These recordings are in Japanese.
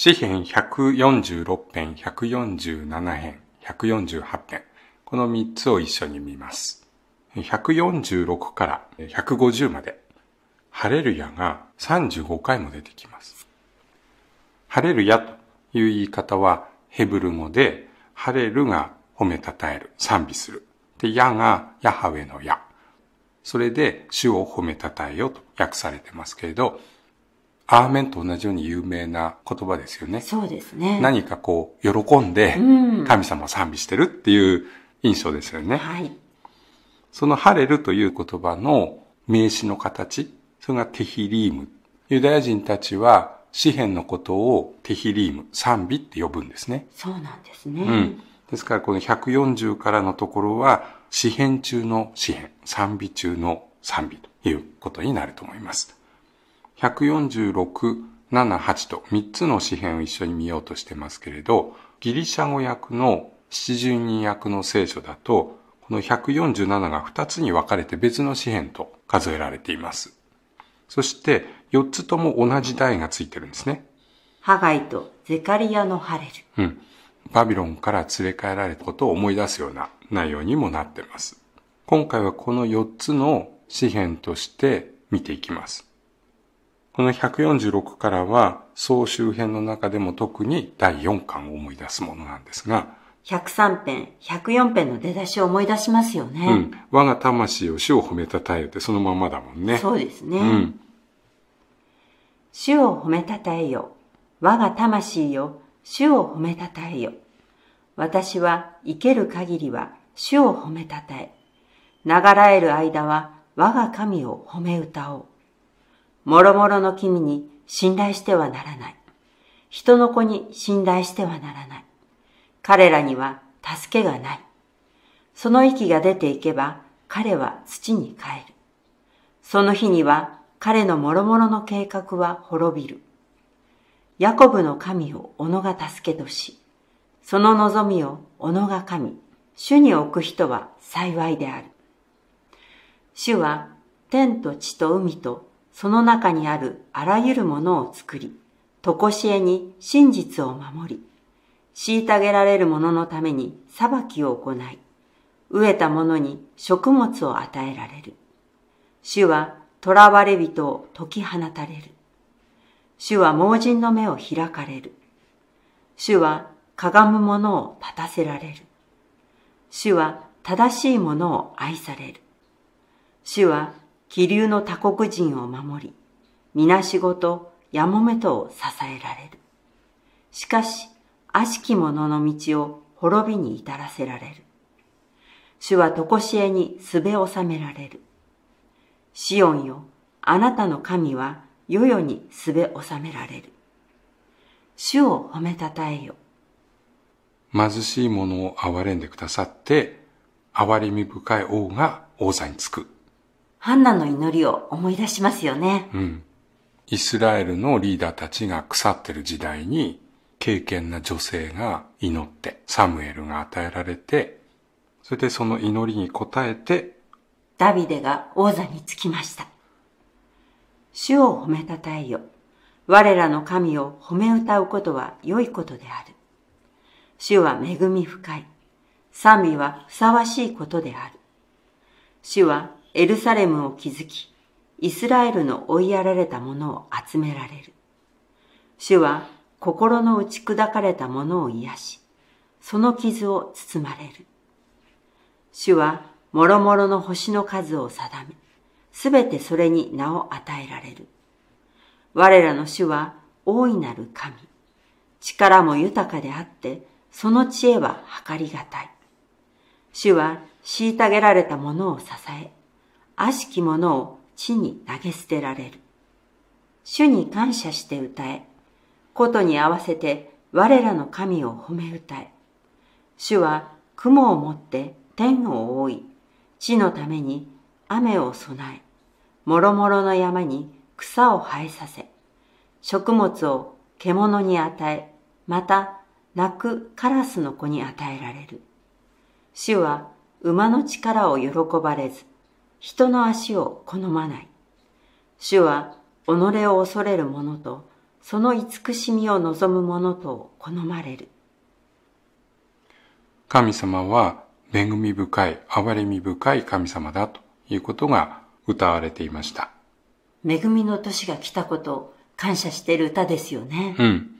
詩編146編、147編、148編。この3つを一緒に見ます。146から150まで、ハレルヤが35回も出てきます。ハレルヤという言い方はヘブル語で、ハレルが褒めたたえる、賛美する。で、ヤがヤハウェのヤ。それで主を褒めたたえよと訳されてますけれど、アーメンと同じように有名な言葉ですよね。そうですね。何かこう、喜んで、神様を賛美してるっていう印象ですよね。うん、はい。そのハレルという言葉の名詞の形、それがテヒリーム。ユダヤ人たちは、詩篇のことをテヒリーム、賛美って呼ぶんですね。そうなんですね。うん。ですからこの140からのところは、詩篇中の詩篇、賛美中の賛美ということになると思います。146、78と3つの詩編を一緒に見ようとしてますけれど、ギリシャ語訳の七十二訳の聖書だと、この147が2つに分かれて別の詩編と数えられています。そして4つとも同じ題がついてるんですね。ハガイとゼカリアのハレル。うん。バビロンから連れ帰られたことを思い出すような内容にもなってます。今回はこの4つの詩編として見ていきます。この146からは、総集編の中でも特に第4巻を思い出すものなんですが、103編、104編の出だしを思い出しますよね。うん。我が魂を主を褒めたたえてそのままだもんね。そうですね。うん。主を褒めたたえよ。我が魂よ。主を褒めたたえよ。私は生ける限りは主を褒めたたえ。がらえる間は我が神を褒め歌おう。もろもろの君に信頼してはならない。人の子に信頼してはならない。彼らには助けがない。その息が出ていけば彼は土に帰る。その日には彼の諸々の計画は滅びる。ヤコブの神を己が助けとし、その望みを己が神、主に置く人は幸いである。主は天と地と海とその中にあるあらゆるものを作り、とこしえに真実を守り、虐げられる者のために裁きを行い、飢えた者に食物を与えられる。主は囚われ人を解き放たれる。主は盲人の目を開かれる。主はかがむ者を立たせられる。主は正しい者を愛される。主は飛流の他国人を守り、みなしごとやもめとを支えられる。しかし、悪しき者の道を滅びに至らせられる。主は常しえにすべ収められる。シオンよ、あなたの神は世々にすべ納められる。主を褒めたたえよ。貧しい者を憐れんでくださって、憐れみ深い王が王座につく。ハンナの祈りを思い出しますよね。うん。イスラエルのリーダーたちが腐ってる時代に、敬虔な女性が祈って、サムエルが与えられて、それでその祈りに応えて、ダビデが王座につきました。主を褒めたたえよ。我らの神を褒め歌うことは良いことである。主は恵み深い。賛美はふさわしいことである。主はエルサレムを築き、イスラエルの追いやられた者を集められる。主は心の打ち砕かれた者を癒し、その傷を包まれる。主は諸々の星の数を定め、すべてそれに名を与えられる。我らの主は大いなる神。力も豊かであって、その知恵は計りがたい。主は虐げられた者を支え、悪しき者を地に投げ捨てられる。主に感謝して歌え。ことに合わせて我らの神を褒め歌え。主は雲を持って天を覆い、地のために雨を備え、もろもろの山に草を生えさせ、食物を獣に与え、また泣くカラスの子に与えられる。主は馬の力を喜ばれず、人の足を好まない。主は己を恐れる者と、その慈しみを望む者と好まれる。神様は恵み深い、憐れみ深い神様だということが歌われていました。恵みの年が来たことを感謝している歌ですよね。うん。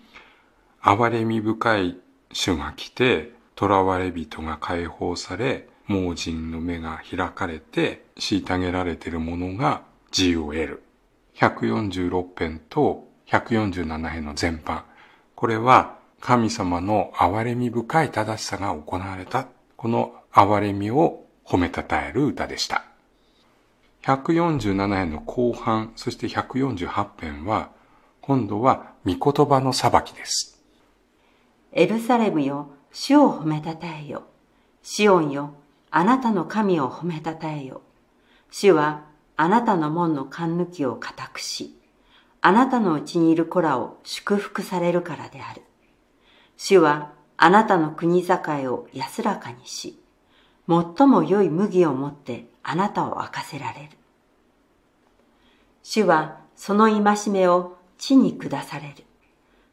憐れみ深い主が来て、囚われ人が解放され、盲人の目が開かれて、虐げられている者が自由を得る。146編と147編の全般。これは神様の憐れみ深い正しさが行われた。この憐れみを褒めたたえる歌でした。147編の後半、そして148編は、今度は御言葉の裁きです。エルサレムよ、主を褒めたたえよ。シオンよ、あなたの神を褒めたたえよ。主はあなたの門の勘抜きを固くし、あなたのうちにいる子らを祝福されるからである。主はあなたの国境を安らかにし、最も良い麦を持ってあなたを沸かせられる。主はその戒めを地に下される。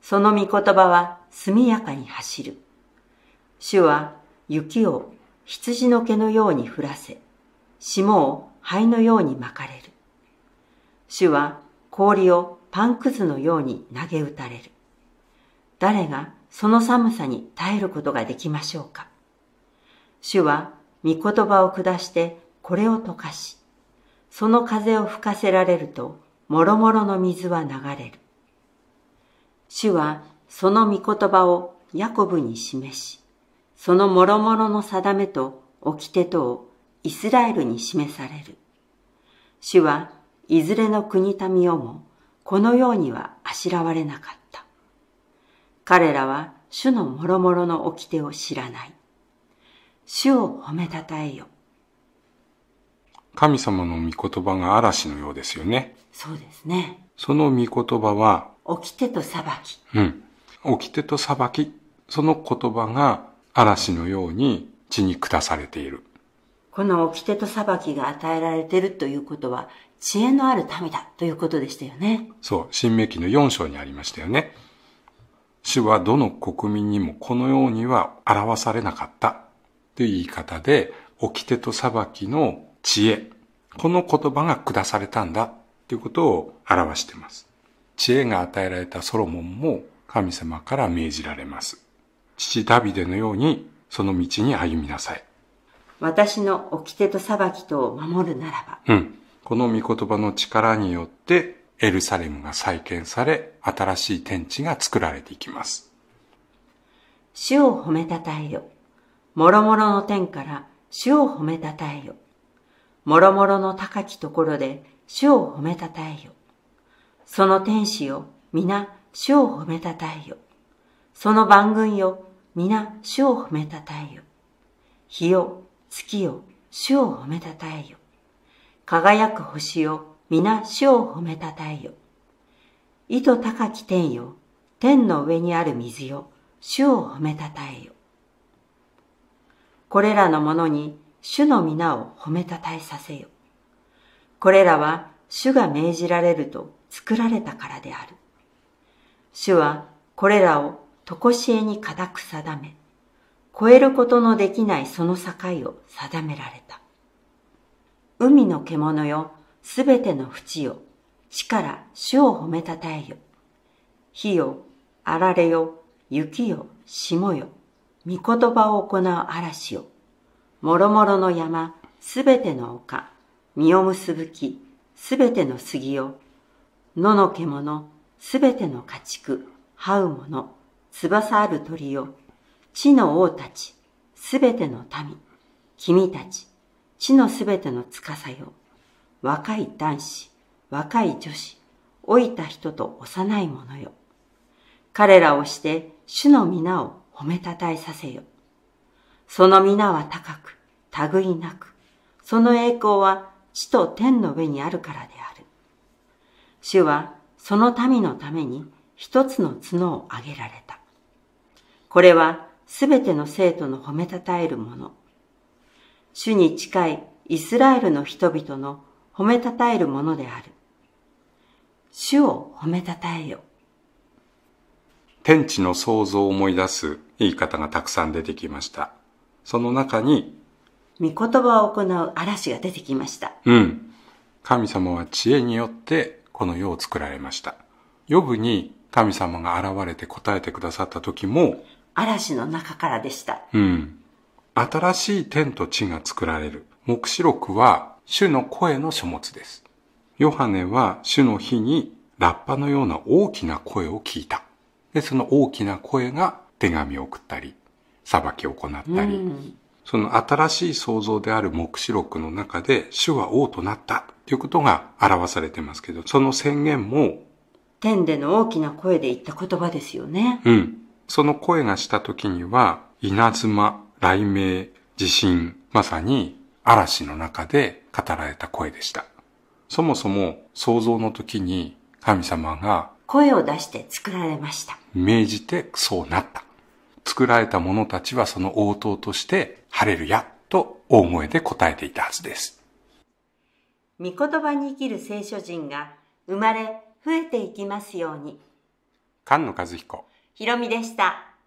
その御言葉は速やかに走る。主は雪を羊の毛のように降らせ、霜を灰のように巻かれる。主は氷をパンくずのように投げ打たれる。誰がその寒さに耐えることができましょうか。主は御言葉を下してこれを溶かし、その風を吹かせられると、もろもろの水は流れる。主はその御言葉をヤコブに示し、その諸々の定めと掟とをイスラエルに示される。主はいずれの国民をもこのようにはあしらわれなかった。彼らは主の諸々の掟を知らない。主を褒めたたえよ。神様の御言葉が嵐のようですよね。そうですね。その御言葉は、掟と裁き。うん。掟と裁き。その言葉が嵐のように地に下されている。この掟と裁きが与えられているということは、知恵のある民だということでしたよね。そう、新明記の4章にありましたよね。主はどの国民にもこのようには表されなかったという言い方で、掟と裁きの知恵、この言葉が下されたんだということを表しています。知恵が与えられたソロモンも神様から命じられます。父ダビデのようにその道に歩みなさい。私の掟と裁きとを守るならば。うん。この御言葉の力によってエルサレムが再建され、新しい天地が作られていきます。主を褒めたたえよ。もろもろの天から主を褒めたたえよ。もろもろの高きところで主を褒めたたえよ。その天使よ、皆主を褒めたたえよ。その万軍よ、皆、主を褒めたたえよ。日よ、月よ、主を褒めたたえよ。輝く星よ、皆、主を褒めたたえよ。糸高き天よ、天の上にある水よ、主を褒めたたえよ。これらのものに、主の皆を褒めたたえさせよ。これらは、主が命じられると作られたからである。主は、これらをとこしえに固く定め、超えることのできないその境を定められた。海の獣よ、すべての淵よ、地から主を褒めたたえよ。火よ、あられよ、雪よ、霜よ、御言葉を行う嵐よ。もろもろの山、すべての丘、実を結ぶ木、すべての杉よ。野の獣、すべての家畜、這うもの、翼ある鳥よ、地の王たち、すべての民、君たち、地のすべての司よ、若い男子、若い女子、老いた人と幼い者よ。彼らをして、主の皆を褒めたたえさせよ。その皆は高く、類いなく、その栄光は地と天の上にあるからである。主はその民のために一つの角を上げられた。これはすべての生徒の褒めたたえるもの。主に近いイスラエルの人々の褒めたたえるものである。主を褒めたたえよ。天地の創造を思い出す言い方がたくさん出てきました。その中に、御言葉を行う嵐が出てきました。うん。神様は知恵によってこの世を作られました。予部に神様が現れて答えてくださった時も、嵐の中からでした。うん。新しい天と地が作られる。黙示録は主の声の書物です。ヨハネは主の日にラッパのような大きな声を聞いた。で、その大きな声が手紙を送ったり、裁きを行ったり、うん、その新しい創造である黙示録の中で主は王となったということが表されてますけど、その宣言も天での大きな声で言った言葉ですよね。うん。その声がした時には、稲妻、雷鳴、地震、まさに嵐の中で語られた声でした。そもそも創造の時に神様が声を出して作られました。命じてそうなった。作られた者たちはその応答として、ハレルヤと大声で答えていたはずです。御言葉に生きる聖書人が生まれ増えていきますように。菅野和彦。ひろみでした。